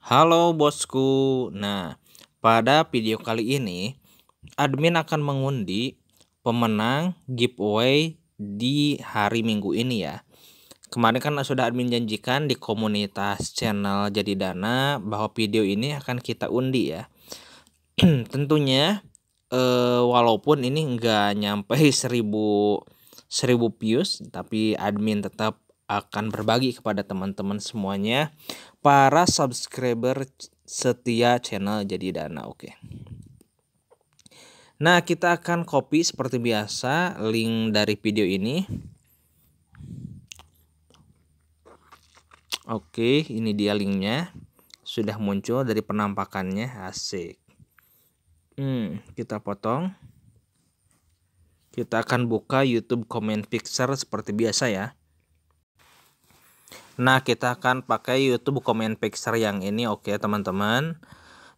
Halo bosku. Nah, pada video kali ini admin akan mengundi pemenang giveaway di hari Minggu ini ya. Kemarin kan sudah admin janjikan di komunitas channel Jadi Dana bahwa video ini akan kita undi ya. Tentunya eh, walaupun ini nggak nyampe seribu seribu views tapi admin tetap akan berbagi kepada teman-teman semuanya para subscriber setia channel Jadi Dana. Oke. Nah, kita akan copy seperti biasa link dari video ini. Oke, ini dia linknya. Sudah muncul dari penampakannya, asik. Hmm, kita potong. Kita akan buka YouTube Comment Fixer seperti biasa ya. Nah, kita akan pakai YouTube Comment Picture yang ini, oke okay, teman-teman.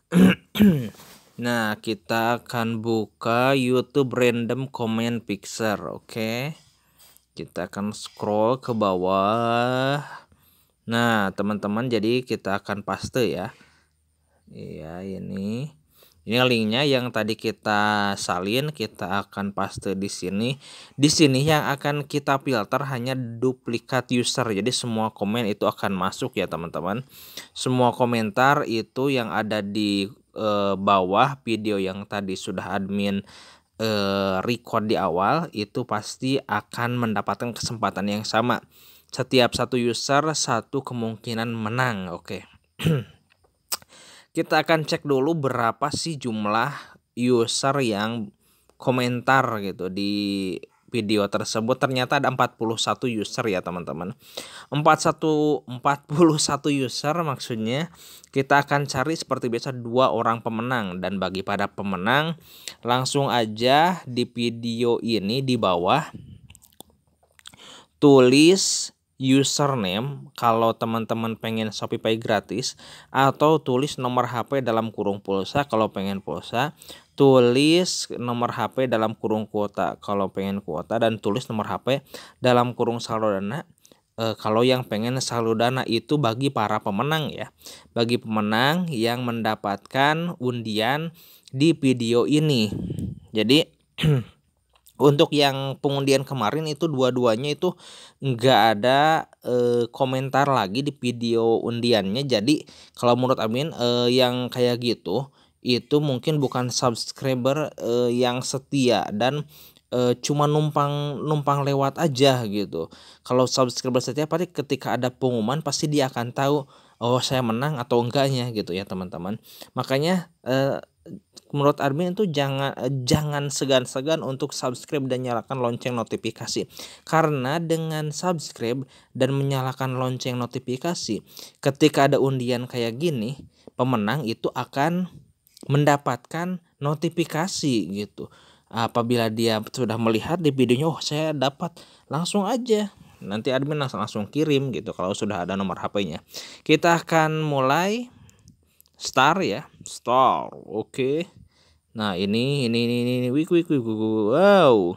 nah, kita akan buka YouTube Random Comment Picture, oke. Okay. Kita akan scroll ke bawah. Nah, teman-teman, jadi kita akan paste ya. Iya, ini. Ini linknya yang tadi kita salin, kita akan paste di sini. Di sini yang akan kita filter hanya duplikat user. Jadi semua komen itu akan masuk ya teman-teman. Semua komentar itu yang ada di e, bawah video yang tadi sudah admin e, record di awal itu pasti akan mendapatkan kesempatan yang sama. Setiap satu user satu kemungkinan menang. Oke. Okay. Kita akan cek dulu berapa sih jumlah user yang komentar gitu di video tersebut ternyata ada 41 user ya teman-teman 41 41 user maksudnya kita akan cari seperti biasa dua orang pemenang dan bagi pada pemenang langsung aja di video ini di bawah tulis username kalau teman-teman pengen Shopify gratis atau tulis nomor HP dalam kurung pulsa kalau pengen pulsa tulis nomor HP dalam kurung kuota kalau pengen kuota dan tulis nomor HP dalam kurung saldo dana e, kalau yang pengen saldo dana itu bagi para pemenang ya bagi pemenang yang mendapatkan undian di video ini jadi untuk yang pengundian kemarin itu dua-duanya itu nggak ada e, komentar lagi di video undiannya jadi kalau menurut Amin e, yang kayak gitu itu mungkin bukan subscriber e, yang setia dan e, cuma numpang numpang lewat aja gitu kalau subscriber setia pasti ketika ada pengumuman pasti dia akan tahu oh saya menang atau enggaknya gitu ya teman-teman makanya e, menurut admin itu jangan eh, jangan segan-segan untuk subscribe dan nyalakan lonceng notifikasi karena dengan subscribe dan menyalakan lonceng notifikasi ketika ada undian kayak gini pemenang itu akan mendapatkan notifikasi gitu apabila dia sudah melihat di videonya oh saya dapat langsung aja nanti admin langsung langsung kirim gitu kalau sudah ada nomor HP-nya kita akan mulai start ya star. Oke. Okay. Nah, ini ini ini ini wik wik wik wow.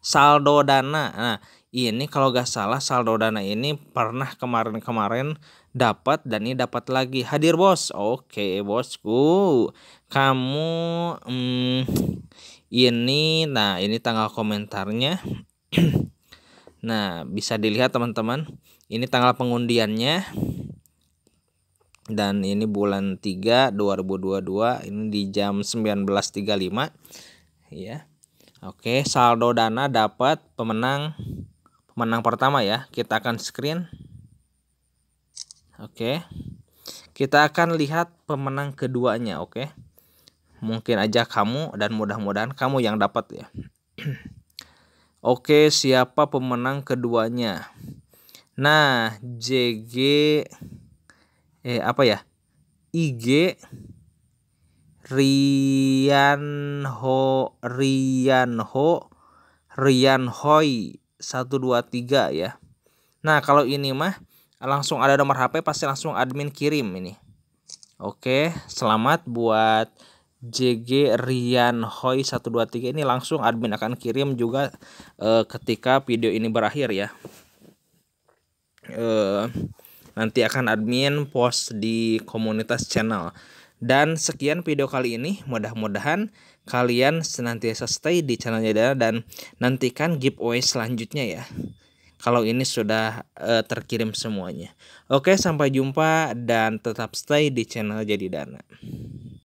Saldo dana. Nah, ini kalau gak salah saldo dana ini pernah kemarin-kemarin dapat dan ini dapat lagi. Hadir bos. Oke, okay, bosku. Kamu hmm, ini nah ini tanggal komentarnya. nah, bisa dilihat teman-teman. Ini tanggal pengundiannya dan ini bulan 3 2022 ini di jam 19.35 ya. Oke, saldo dana dapat pemenang pemenang pertama ya. Kita akan screen. Oke. Kita akan lihat pemenang keduanya, oke. Mungkin aja kamu dan mudah-mudahan kamu yang dapat ya. oke, siapa pemenang keduanya? Nah, JG eh apa ya IG Rianho Rianho Rianhoi 123 ya. Nah, kalau ini mah langsung ada nomor HP pasti langsung admin kirim ini. Oke, selamat buat JG Rian Hoi 123 ini langsung admin akan kirim juga e, ketika video ini berakhir ya. E, Nanti akan admin post di komunitas channel. Dan sekian video kali ini, mudah-mudahan kalian senantiasa stay di channelnya Dara dan nantikan giveaway selanjutnya ya. Kalau ini sudah uh, terkirim semuanya. Oke, sampai jumpa dan tetap stay di channel Jadi Dana.